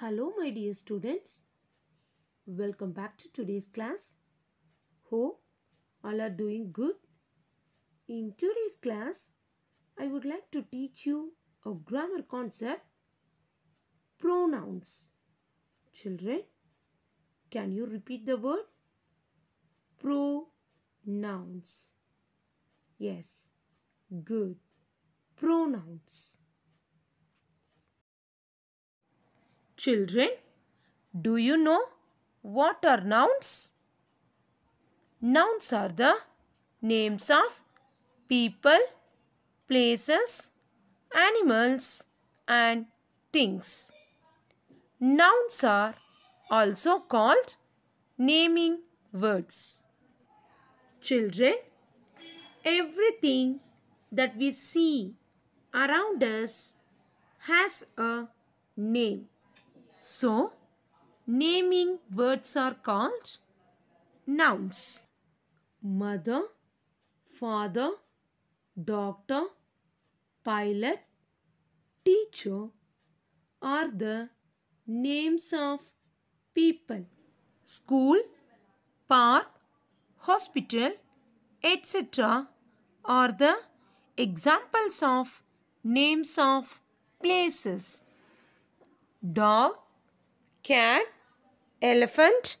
Hello my dear students. Welcome back to today's class. Hope all are doing good. In today's class, I would like to teach you a grammar concept, pronouns. Children, can you repeat the word? Pronouns. Yes, good. Pronouns. Children, do you know what are nouns? Nouns are the names of people, places, animals and things. Nouns are also called naming words. Children, everything that we see around us has a name. So, naming words are called nouns. Mother, father, doctor, pilot, teacher are the names of people. School, park, hospital, etc. are the examples of names of places. Dog, cat, elephant,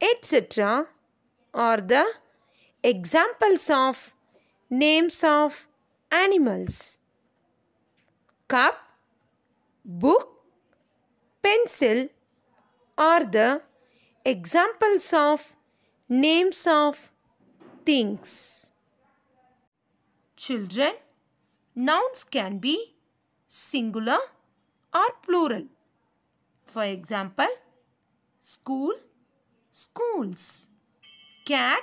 etc. are the examples of names of animals. Cup, book, pencil are the examples of names of things. Children, nouns can be singular or plural. For example, school, schools, cat,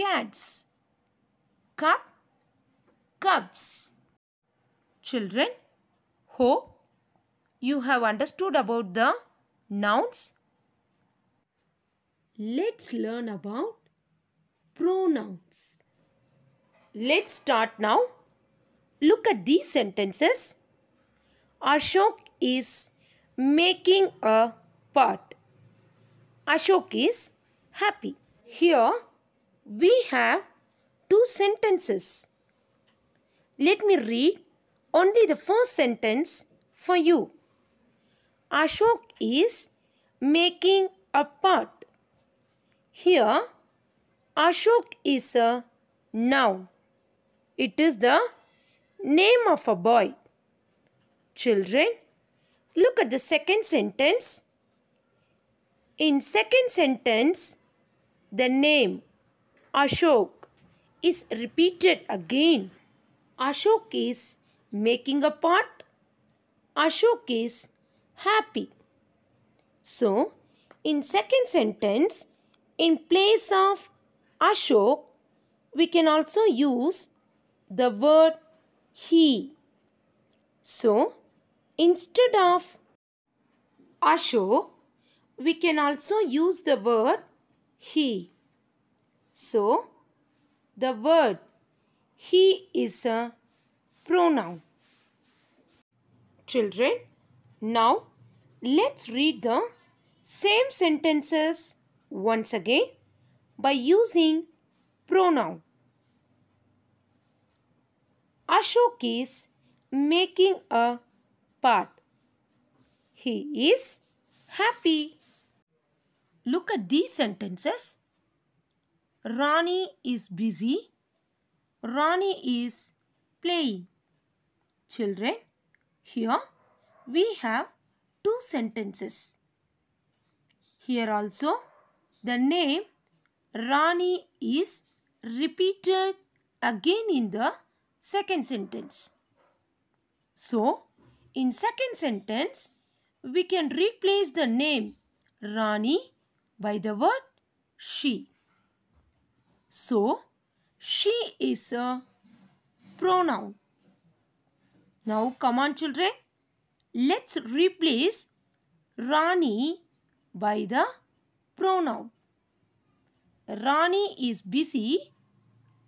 cats, cup, cups. Children, hope you have understood about the nouns. Let's learn about pronouns. Let's start now. Look at these sentences. Ashok is making a pot. Ashok is happy. Here we have two sentences. Let me read only the first sentence for you. Ashok is making a pot. Here, Ashok is a noun. It is the name of a boy. Children, Look at the second sentence. In second sentence, the name Ashok is repeated again. Ashok is making a pot. Ashok is happy. So, in second sentence, in place of Ashok, we can also use the word he. So, Instead of Ashok, we can also use the word he. So, the word he is a pronoun. Children, now let's read the same sentences once again by using pronoun. Ashok is making a part. He is happy. Look at these sentences. Rani is busy. Rani is playing. Children, here we have two sentences. Here also the name Rani is repeated again in the second sentence. So, in second sentence, we can replace the name Rani by the word she. So, she is a pronoun. Now, come on children. Let's replace Rani by the pronoun. Rani is busy.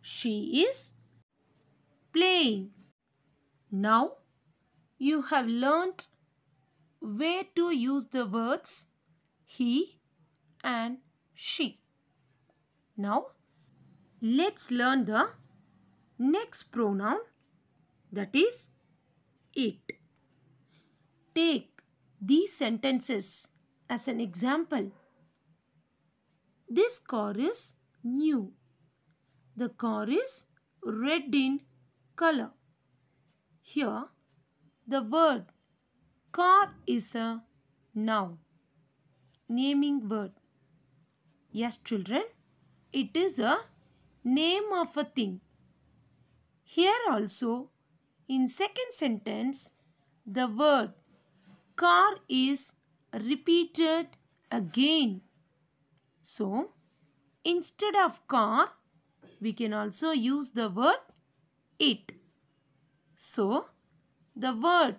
She is playing. Now, you have learnt where to use the words he and she. Now, let's learn the next pronoun that is it. Take these sentences as an example. This car is new. The car is red in color. Here, the word car is a noun. Naming word. Yes, children, it is a name of a thing. Here also, in second sentence, the word car is repeated again. So, instead of car, we can also use the word it. So, the word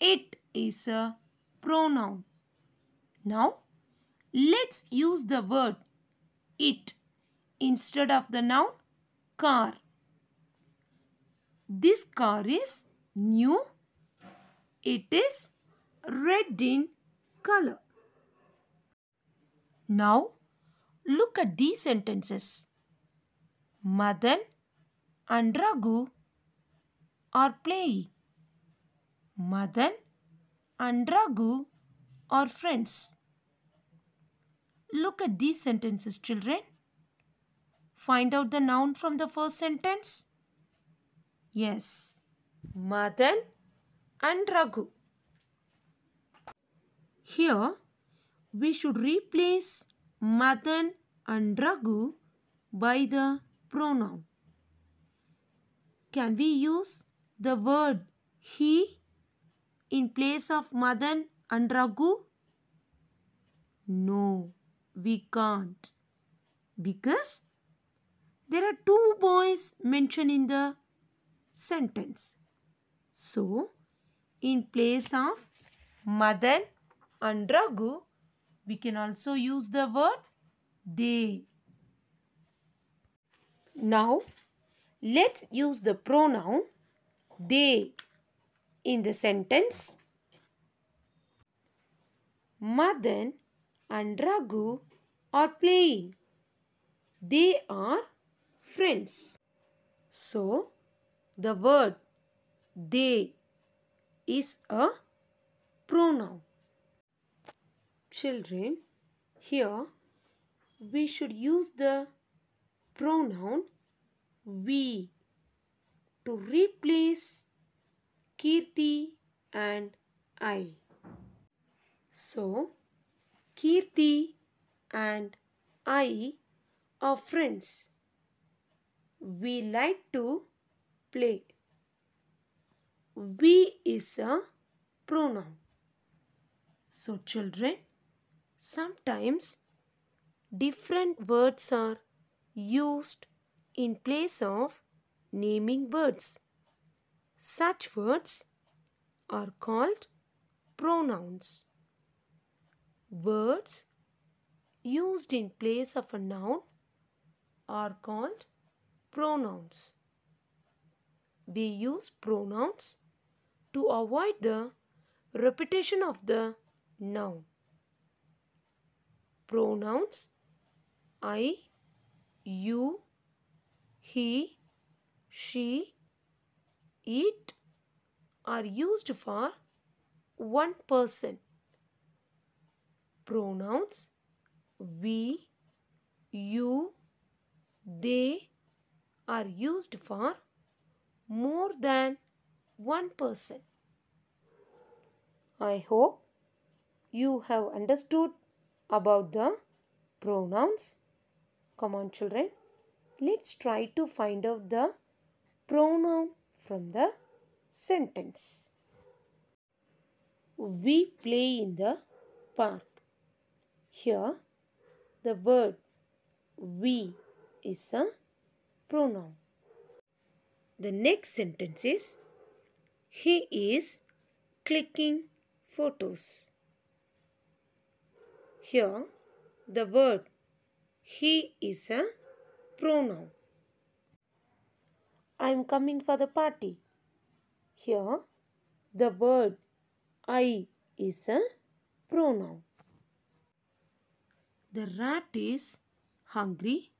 it is a pronoun. Now, let's use the word it instead of the noun car. This car is new. It is red in color. Now, look at these sentences. Madan and Raghu are playing. Madan and Raghu are friends. Look at these sentences, children. Find out the noun from the first sentence. Yes, Madan and Raghu. Here, we should replace Madan and Raghu by the pronoun. Can we use the word he in place of Madan and Raghu? No, we can't. Because there are two boys mentioned in the sentence. So, in place of Madan and Raghu, we can also use the word they. Now, let's use the pronoun they in the sentence. Madan and Raghu are playing. They are friends. So, the word they is a pronoun. Children, here we should use the pronoun we to replace Kirti and I. So, Kirti and I are friends. We like to play. We is a pronoun. So, children, sometimes different words are used in place of naming words. Such words are called pronouns. Words used in place of a noun are called pronouns. We use pronouns to avoid the repetition of the noun. Pronouns I, you, he, she, eat are used for one person. Pronouns we, you, they are used for more than one person. I hope you have understood about the pronouns. Come on children, let's try to find out the pronoun from the sentence. We play in the park. Here, the verb we is a pronoun. The next sentence is He is clicking photos. Here, the verb he is a pronoun. I am coming for the party. Here, the word I is a pronoun. The rat is hungry.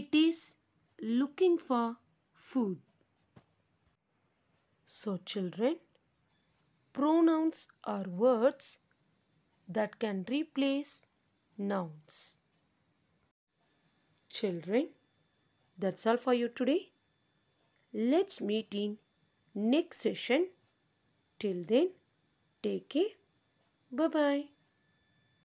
It is looking for food. So, children, pronouns are words that can replace nouns. Children, that's all for you today. Let's meet in next session. Till then, take care. Bye-bye.